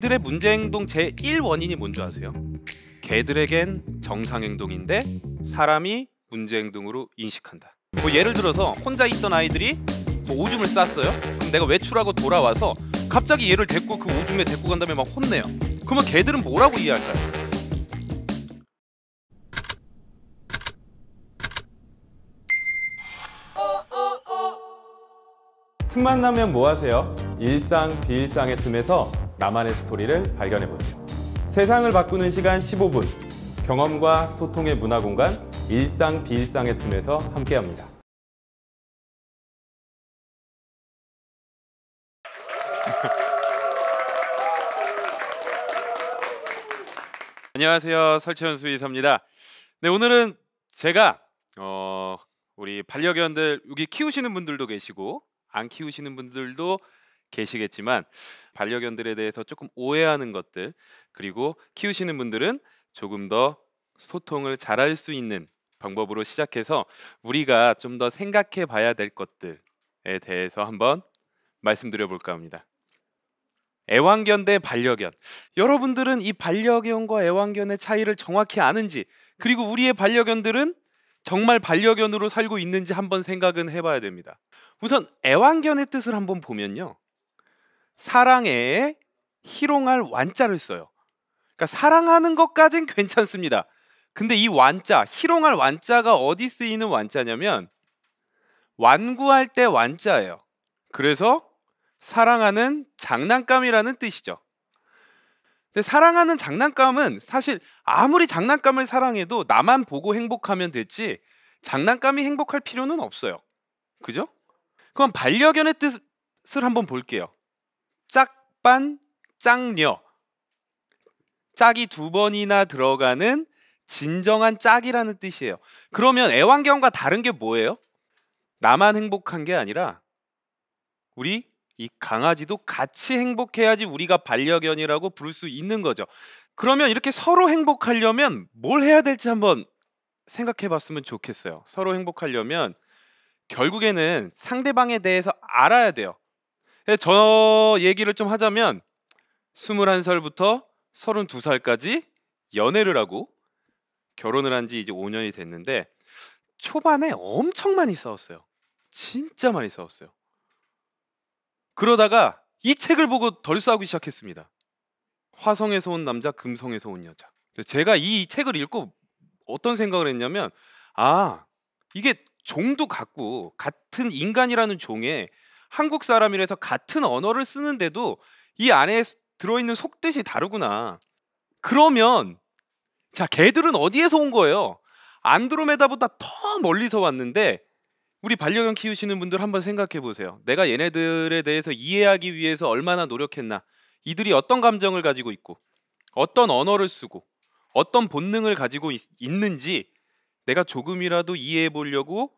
들의 문제 행동 제1 원인이 뭔지 아세요? 개들에겐 정상 행동인데 사람이 문제 행동으로 인식한다. 뭐 예를 들어서 혼자 있던 아이들이 뭐 오줌을 쌌어요. 그럼 내가 외출하고 돌아와서 갑자기 얘를 데리고 그 오줌에 데리고 간 다음에 막 혼내요. 그러면 개들은 뭐라고 이해할까요? 틈만 나면 뭐 하세요? 일상, 비일상의 틈에서 나만의 스토리를 발견해보세요. 세상을 바꾸는 시간 15분. 경험과 소통의 문화 공간, 일상 비일상의 틈에서 함께합니다. 안녕하세요. 설채현 수의사입니다. 네, 오늘은 제가 어, 우리 반려견들 여기 키우시는 분들도 계시고 안 키우시는 분들도 계시겠지만 반려견들에 대해서 조금 오해하는 것들 그리고 키우시는 분들은 조금 더 소통을 잘할 수 있는 방법으로 시작해서 우리가 좀 더 생각해 봐야 될 것들에 대해서 한번 말씀드려 볼까 합니다. 애완견 대 반려견. 여러분들은 이 반려견과 애완견의 차이를 정확히 아는지, 그리고 우리의 반려견들은 정말 반려견으로 살고 있는지 한번 생각은 해봐야 됩니다. 우선 애완견의 뜻을 한번 보면요. 사랑에 희롱할 완자를 써요. 그러니까 사랑하는 것까진 괜찮습니다. 근데 이 완자, 희롱할 완자가 어디 쓰이는 완자냐면 완구할 때 완자예요. 그래서 사랑하는 장난감이라는 뜻이죠. 근데 사랑하는 장난감은 사실 아무리 장난감을 사랑해도 나만 보고 행복하면 됐지 장난감이 행복할 필요는 없어요. 그죠? 그럼 반려견의 뜻을 한번 볼게요. 짝반 짝녀 짝이 두 번이나 들어가는 진정한 짝이라는 뜻이에요. 그러면 애완견과 다른 게 뭐예요? 나만 행복한 게 아니라 우리 이 강아지도 같이 행복해야지 우리가 반려견이라고 부를 수 있는 거죠. 그러면 이렇게 서로 행복하려면 뭘 해야 될지 한번 생각해 봤으면 좋겠어요. 서로 행복하려면 결국에는 상대방에 대해서 알아야 돼요. 저 얘기를 좀 하자면 21살부터 32살까지 연애를 하고 결혼을 한 지 이제 5년이 됐는데 초반에 엄청 많이 싸웠어요. 진짜 많이 싸웠어요. 그러다가 이 책을 보고 덜 싸우기 시작했습니다. 화성에서 온 남자, 금성에서 온 여자. 제가 이 책을 읽고 어떤 생각을 했냐면 아 이게 종도 같고 같은 인간이라는 종에 한국 사람이라서 같은 언어를 쓰는데도 이 안에 들어있는 속뜻이 다르구나. 그러면 자 개들은 어디에서 온 거예요? 안드로메다보다 더 멀리서 왔는데 우리 반려견 키우시는 분들 한번 생각해 보세요. 내가 얘네들에 대해서 이해하기 위해서 얼마나 노력했나. 이들이 어떤 감정을 가지고 있고 어떤 언어를 쓰고 어떤 본능을 가지고 있, 는지 내가 조금이라도 이해해 보려고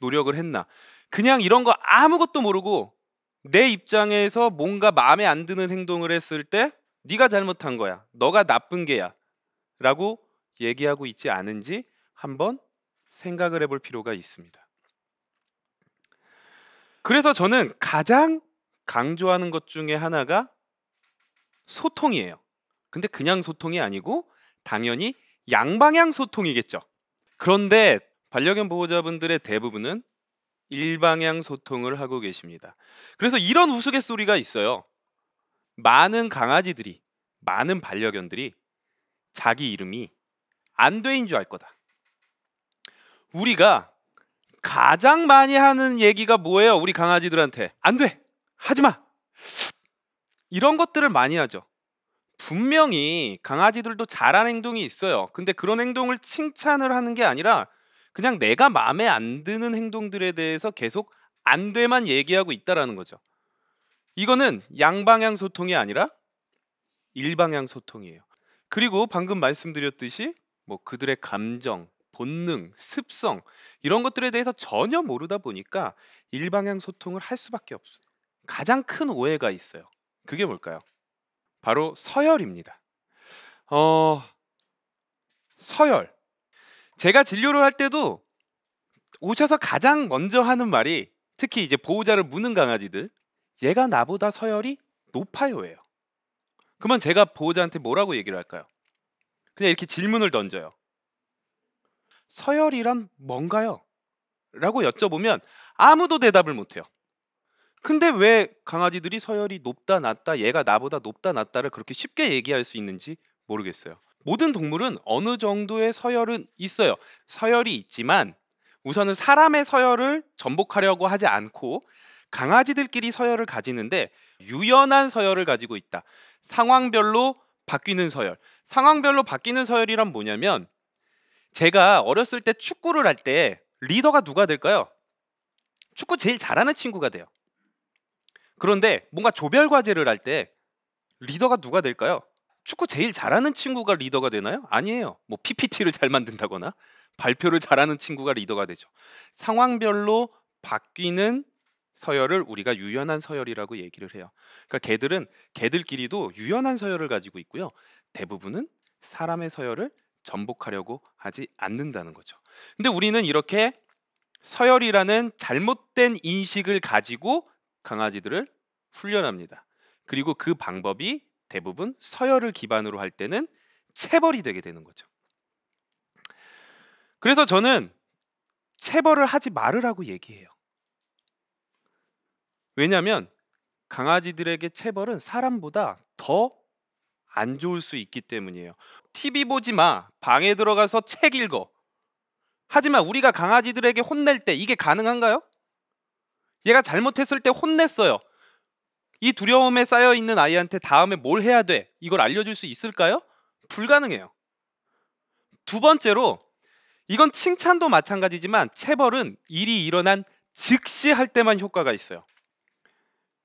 노력을 했나. 그냥 이런 거 아무것도 모르고 내 입장에서 뭔가 마음에 안 드는 행동을 했을 때 네가 잘못한 거야. 너가 나쁜 게야. 라고 얘기하고 있지 않은지 한번 생각을 해볼 필요가 있습니다. 그래서 저는 가장 강조하는 것 중에 하나가 소통이에요. 근데 그냥 소통이 아니고 당연히 양방향 소통이겠죠. 그런데 반려견 보호자분들의 대부분은 일방향 소통을 하고 계십니다. 그래서 이런 우스갯소리가 있어요. 많은 강아지들이, 많은 반려견들이 자기 이름이 안돼인 줄 알 거다. 우리가 가장 많이 하는 얘기가 뭐예요? 우리 강아지들한테 안 돼. 하지 마. 이런 것들을 많이 하죠. 분명히 강아지들도 잘한 행동이 있어요. 근데 그런 행동을 칭찬을 하는 게 아니라 그냥 내가 마음에 안 드는 행동들에 대해서 계속 안 돼만 얘기하고 있다라는 거죠. 이거는 양방향 소통이 아니라 일방향 소통이에요. 그리고 방금 말씀드렸듯이 뭐 그들의 감정, 본능, 습성 이런 것들에 대해서 전혀 모르다 보니까 일방향 소통을 할 수밖에 없어요. 가장 큰 오해가 있어요. 그게 뭘까요? 바로 서열입니다. 어 서열 제가 진료를 할 때도 오셔서 가장 먼저 하는 말이 특히 이제 보호자를 무는 강아지들 얘가 나보다 서열이 높아요예요. 그러면 제가 보호자한테 뭐라고 얘기를 할까요? 그냥 이렇게 질문을 던져요. 서열이란 뭔가요? 라고 여쭤보면 아무도 대답을 못해요. 근데 왜 강아지들이 서열이 높다 낮다 얘가 나보다 높다 낮다를 그렇게 쉽게 얘기할 수 있는지 모르겠어요. 모든 동물은 어느 정도의 서열은 있어요. 서열이 있지만 우선은 사람의 서열을 전복하려고 하지 않고 강아지들끼리 서열을 가지는데 유연한 서열을 가지고 있다. 상황별로 바뀌는 서열. 상황별로 바뀌는 서열이란 뭐냐면 제가 어렸을 때 축구를 할 때 리더가 누가 될까요? 축구 제일 잘하는 친구가 돼요. 그런데 뭔가 조별 과제를 할 때 리더가 누가 될까요? 축구 제일 잘하는 친구가 리더가 되나요? 아니에요. 뭐 PPT를 잘 만든다거나 발표를 잘하는 친구가 리더가 되죠. 상황별로 바뀌는 서열을 우리가 유연한 서열이라고 얘기를 해요. 그러니까 개들은 개들끼리도 유연한 서열을 가지고 있고요. 대부분은 사람의 서열을 전복하려고 하지 않는다는 거죠. 근데 우리는 이렇게 서열이라는 잘못된 인식을 가지고 강아지들을 훈련합니다. 그리고 그 방법이 대부분 서열을 기반으로 할 때는 체벌이 되게 되는 거죠. 그래서 저는 체벌을 하지 말으라고 얘기해요. 왜냐하면 강아지들에게 체벌은 사람보다 더 안 좋을 수 있기 때문이에요. TV 보지 마. 방에 들어가서 책 읽어. 하지만 우리가 강아지들에게 혼낼 때 이게 가능한가요? 얘가 잘못했을 때 혼냈어요. 이 두려움에 쌓여 있는 아이한테 다음에 뭘 해야 돼? 이걸 알려줄 수 있을까요? 불가능해요. 두 번째로 이건 칭찬도 마찬가지지만 체벌은 일이 일어난 즉시 할 때만 효과가 있어요.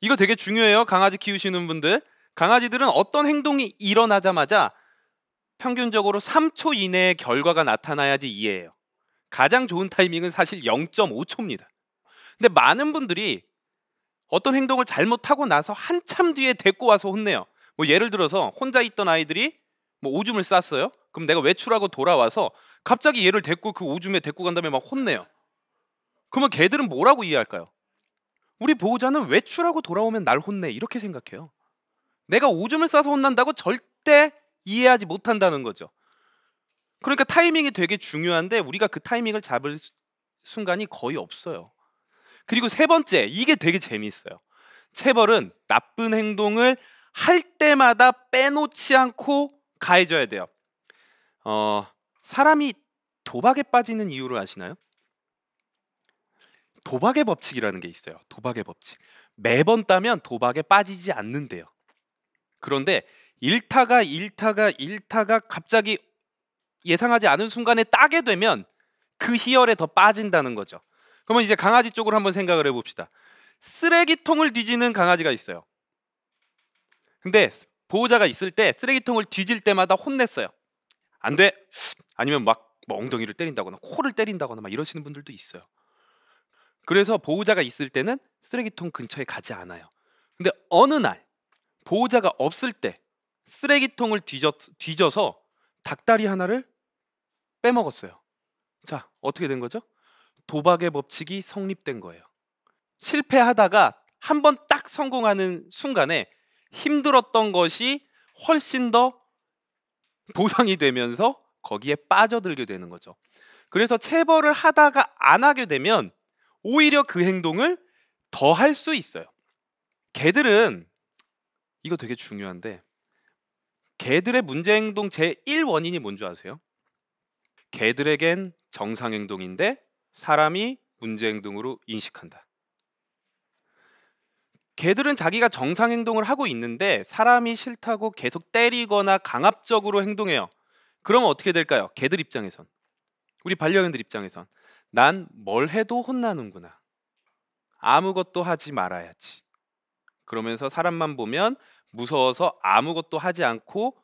이거 되게 중요해요. 강아지 키우시는 분들. 강아지들은 어떤 행동이 일어나자마자 평균적으로 3초 이내에 결과가 나타나야지 이해해요. 가장 좋은 타이밍은 사실 0.5초입니다. 근데 많은 분들이 어떤 행동을 잘못하고 나서 한참 뒤에 데리고 와서 혼내요. 뭐 예를 들어서 혼자 있던 아이들이 뭐 오줌을 쌌어요. 그럼 내가 외출하고 돌아와서 갑자기 얘를 데리고 그 오줌에 데리고 간 다음에 막 혼내요. 그러면 걔들은 뭐라고 이해할까요? 우리 보호자는 외출하고 돌아오면 날 혼내 이렇게 생각해요. 내가 오줌을 싸서 혼난다고 절대 이해하지 못한다는 거죠. 그러니까 타이밍이 되게 중요한데 우리가 그 타이밍을 잡을 순간이 거의 없어요. 그리고 세 번째 이게 되게 재미있어요. 체벌은 나쁜 행동을 할 때마다 빼놓지 않고 가해져야 돼요. 어, 사람이 도박에 빠지는 이유를 아시나요? 도박의 법칙이라는 게 있어요. 도박의 법칙. 매번 따면 도박에 빠지지 않는데요. 그런데 일타가일타가일타가 갑자기 예상하지 않은 순간에 따게 되면 그 희열에 더 빠진다는 거죠. 그러면 이제 강아지 쪽으로 한번 생각을 해봅시다. 쓰레기통을 뒤지는 강아지가 있어요. 근데 보호자가 있을 때 쓰레기통을 뒤질 때마다 혼냈어요. 안 돼. 아니면 막 뭐 엉덩이를 때린다거나 코를 때린다거나 막 이러시는 분들도 있어요. 그래서 보호자가 있을 때는 쓰레기통 근처에 가지 않아요. 근데 어느 날 보호자가 없을 때 쓰레기통을 뒤져, 서 닭다리 하나를 빼먹었어요. 자, 어떻게 된 거죠? 도박의 법칙이 성립된 거예요. 실패하다가 한 번 딱 성공하는 순간에 힘들었던 것이 훨씬 더 보상이 되면서 거기에 빠져들게 되는 거죠. 그래서 체벌을 하다가 안 하게 되면 오히려 그 행동을 더 할 수 있어요. 개들은 이거 되게 중요한데 개들의 문제 행동 제1 원인이 뭔지 아세요? 개들에겐 정상 행동인데 사람이 문제 행동으로 인식한다. 개들은 자기가 정상 행동을 하고 있는데 사람이 싫다고 계속 때리거나 강압적으로 행동해요. 그러면 어떻게 될까요? 개들 입장에선. 우리 반려견들 입장에선 난 뭘 해도 혼나는구나. 아무것도 하지 말아야지. 그러면서 사람만 보면 무서워서 아무것도 하지 않고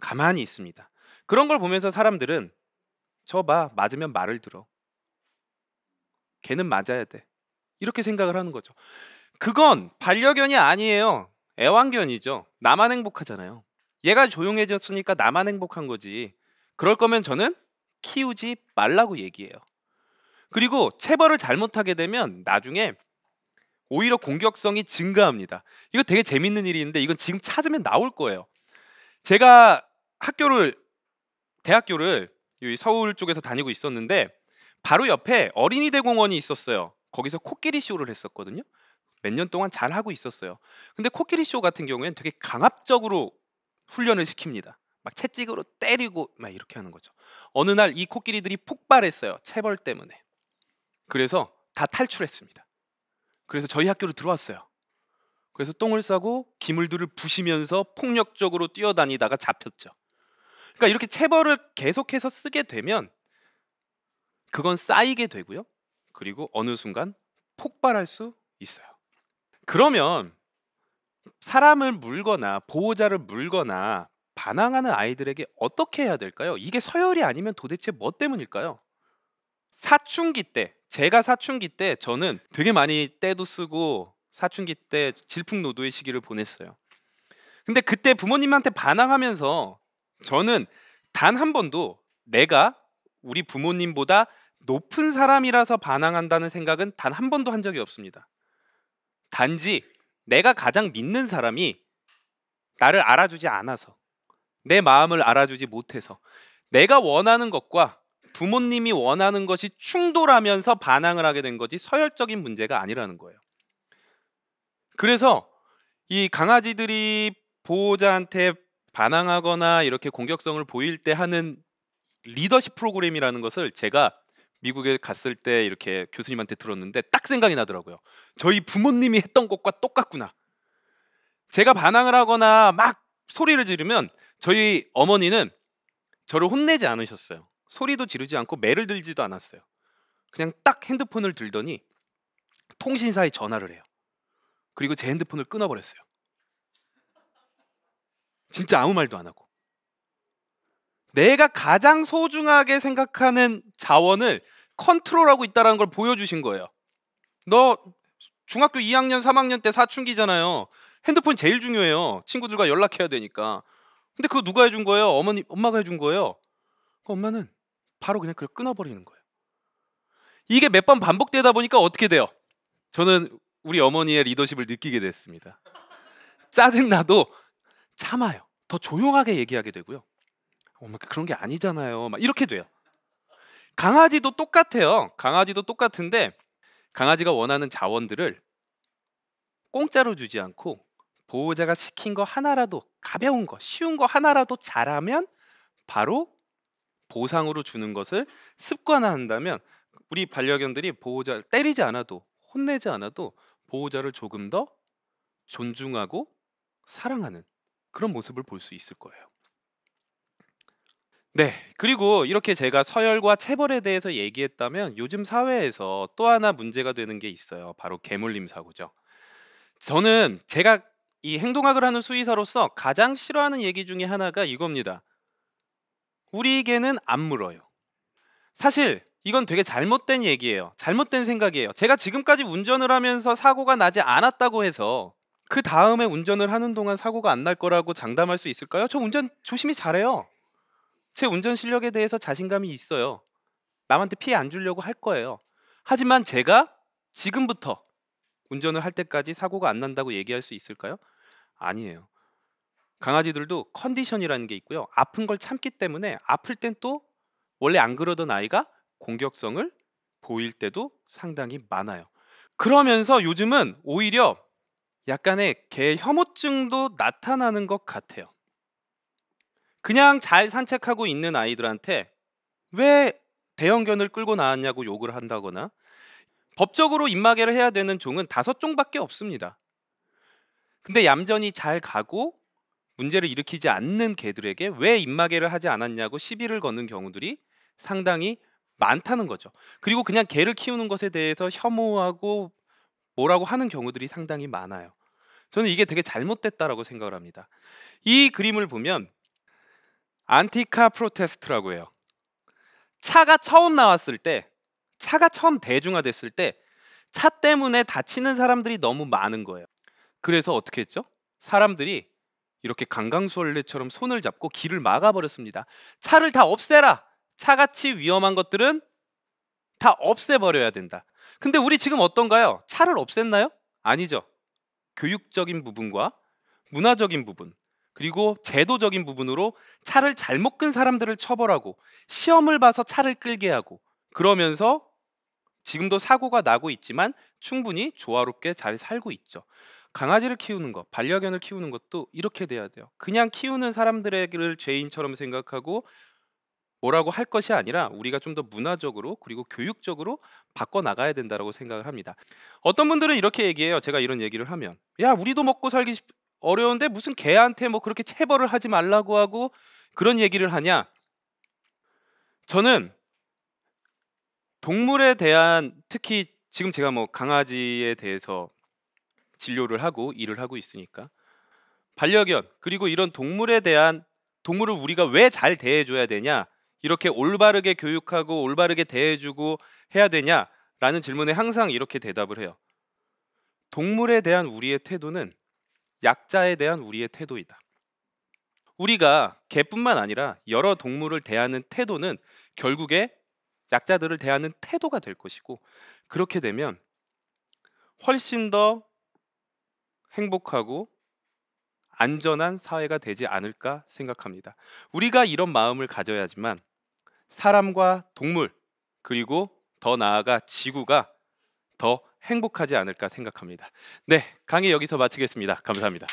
가만히 있습니다. 그런 걸 보면서 사람들은 저 봐, 맞으면 말을 들어. 걔는 맞아야 돼. 이렇게 생각을 하는 거죠. 그건 반려견이 아니에요. 애완견이죠. 나만 행복하잖아요. 얘가 조용해졌으니까 나만 행복한 거지. 그럴 거면 저는 키우지 말라고 얘기해요. 그리고 체벌을 잘못하게 되면 나중에 오히려 공격성이 증가합니다. 이거 되게 재밌는 일이있는데 이건 지금 찾으면 나올 거예요. 제가 학교를 대학교를 서울 쪽에서 다니고 있었는데 바로 옆에 어린이 대공원이 있었어요. 거기서 코끼리 쇼를 했었거든요. 몇 년 동안 잘 하고 있었어요. 근데 코끼리 쇼 같은 경우에는 되게 강압적으로 훈련을 시킵니다. 막 채찍으로 때리고 막 이렇게 하는 거죠. 어느 날 이 코끼리들이 폭발했어요. 체벌 때문에. 그래서 다 탈출했습니다. 그래서 저희 학교로 들어왔어요. 그래서 똥을 싸고 기물들을 부시면서 폭력적으로 뛰어다니다가 잡혔죠. 그러니까 이렇게 체벌을 계속해서 쓰게 되면 그건 쌓이게 되고요. 그리고 어느 순간 폭발할 수 있어요. 그러면 사람을 물거나 보호자를 물거나 반항하는 아이들에게 어떻게 해야 될까요? 이게 서열이 아니면 도대체 뭐 때문일까요? 사춘기 때 제가 사춘기 때 저는 되게 많이 때도 쓰고 사춘기 때 질풍노도의 시기를 보냈어요. 근데 그때 부모님한테 반항하면서 저는 단 한 번도 내가 우리 부모님보다 높은 사람이라서 반항한다는 생각은 단 한 번도 한 적이 없습니다. 단지 내가 가장 믿는 사람이 나를 알아주지 않아서 내 마음을 알아주지 못해서 내가 원하는 것과 부모님이 원하는 것이 충돌하면서 반항을 하게 된 거지 서열적인 문제가 아니라는 거예요. 그래서 이 강아지들이 보호자한테 반항하거나 이렇게 공격성을 보일 때 하는 리더십 프로그램이라는 것을 제가 미국에 갔을 때 이렇게 교수님한테 들었는데 딱 생각이 나더라고요. 저희 부모님이 했던 것과 똑같구나. 제가 반항을 하거나 막 소리를 지르면 저희 어머니는 저를 혼내지 않으셨어요. 소리도 지르지 않고 매를 들지도 않았어요. 그냥 딱 핸드폰을 들더니 통신사에 전화를 해요. 그리고 제 핸드폰을 끊어버렸어요. 진짜 아무 말도 안 하고. 내가 가장 소중하게 생각하는 자원을 컨트롤하고 있다라는 걸 보여주신 거예요. 너 중학교 2학년, 3학년 때 사춘기잖아요. 핸드폰 제일 중요해요. 친구들과 연락해야 되니까. 근데 그거 누가 해준 거예요? 어머니, 엄마가 해준 거예요. 그 엄마는 바로 그냥 그걸 끊어버리는 거예요. 이게 몇 번 반복되다 보니까 어떻게 돼요? 저는 우리 어머니의 리더십을 느끼게 됐습니다. 짜증나도 참아요. 더 조용하게 얘기하게 되고요. 어머 뭐 그런 게 아니잖아요. 막 이렇게 돼요. 강아지도 똑같아요. 강아지도 똑같은데 강아지가 원하는 자원들을 공짜로 주지 않고 보호자가 시킨 거 하나라도 가벼운 거 쉬운 거 하나라도 잘하면 바로 보상으로 주는 것을 습관화한다면 우리 반려견들이 보호자를 때리지 않아도 혼내지 않아도 보호자를 조금 더 존중하고 사랑하는 그런 모습을 볼 수 있을 거예요. 네. 그리고 이렇게 제가 서열과 체벌에 대해서 얘기했다면 요즘 사회에서 또 하나 문제가 되는 게 있어요. 바로 개물림 사고죠. 저는 제가 이 행동학을 하는 수의사로서 가장 싫어하는 얘기 중에 하나가 이겁니다. 우리에게는 안 물어요. 사실 이건 되게 잘못된 얘기예요. 잘못된 생각이에요. 제가 지금까지 운전을 하면서 사고가 나지 않았다고 해서 그 다음에 운전을 하는 동안 사고가 안 날 거라고 장담할 수 있을까요? 저 운전 조심히 잘해요. 제 운전 실력에 대해서 자신감이 있어요. 남한테 피해 안 주려고 할 거예요. 하지만 제가 지금부터 운전을 할 때까지 사고가 안 난다고 얘기할 수 있을까요? 아니에요. 강아지들도 컨디션이라는 게 있고요. 아픈 걸 참기 때문에 아플 땐 또 원래 안 그러던 아이가 공격성을 보일 때도 상당히 많아요. 그러면서 요즘은 오히려 약간의 개 혐오증도 나타나는 것 같아요. 그냥 잘 산책하고 있는 아이들한테 왜 대형견을 끌고 나왔냐고 욕을 한다거나 법적으로 입마개를 해야 되는 종은 다섯 종밖에 없습니다. 근데 얌전히 잘 가고 문제를 일으키지 않는 개들에게 왜 입마개를 하지 않았냐고 시비를 거는 경우들이 상당히 많다는 거죠. 그리고 그냥 개를 키우는 것에 대해서 혐오하고 뭐라고 하는 경우들이 상당히 많아요. 저는 이게 되게 잘못됐다라고 생각을 합니다. 이 그림을 보면 안티카 프로테스트라고 해요. 차가 처음 나왔을 때, 차가 처음 대중화됐을 때, 차 때문에 다치는 사람들이 너무 많은 거예요. 그래서 어떻게 했죠? 사람들이 이렇게 강강수월래처럼 손을 잡고 길을 막아버렸습니다. 차를 다 없애라! 차같이 위험한 것들은 다 없애버려야 된다. 근데 우리 지금 어떤가요? 차를 없앴나요? 아니죠. 교육적인 부분과 문화적인 부분, 그리고 제도적인 부분으로 차를 잘못 끈 사람들을 처벌하고 시험을 봐서 차를 끌게 하고 그러면서 지금도 사고가 나고 있지만 충분히 조화롭게 잘 살고 있죠. 강아지를 키우는 것, 반려견을 키우는 것도 이렇게 돼야 돼요. 그냥 키우는 사람들을 죄인처럼 생각하고 뭐라고 할 것이 아니라 우리가 좀 더 문화적으로 그리고 교육적으로 바꿔 나가야 된다라고 생각을 합니다. 어떤 분들은 이렇게 얘기해요. 제가 이런 얘기를 하면 야 우리도 먹고 살기 어려운데 무슨 개한테 뭐 그렇게 체벌을 하지 말라고 하고 그런 얘기를 하냐? 저는 동물에 대한 특히 지금 제가 뭐 강아지에 대해서 진료를 하고 일을 하고 있으니까 반려견 그리고 이런 동물에 대한 동물을 우리가 왜 잘 대해줘야 되냐 이렇게 올바르게 교육하고 올바르게 대해주고 해야 되냐라는 질문에 항상 이렇게 대답을 해요. 동물에 대한 우리의 태도는 약자에 대한 우리의 태도이다. 우리가 개뿐만 아니라 여러 동물을 대하는 태도는 결국에 약자들을 대하는 태도가 될 것이고 그렇게 되면 훨씬 더 행복하고 안전한 사회가 되지 않을까 생각합니다. 우리가 이런 마음을 가져야지만 사람과 동물 그리고 더 나아가 지구가 더 행복하지 않을까 생각합니다. 네, 강의 여기서 마치겠습니다. 감사합니다.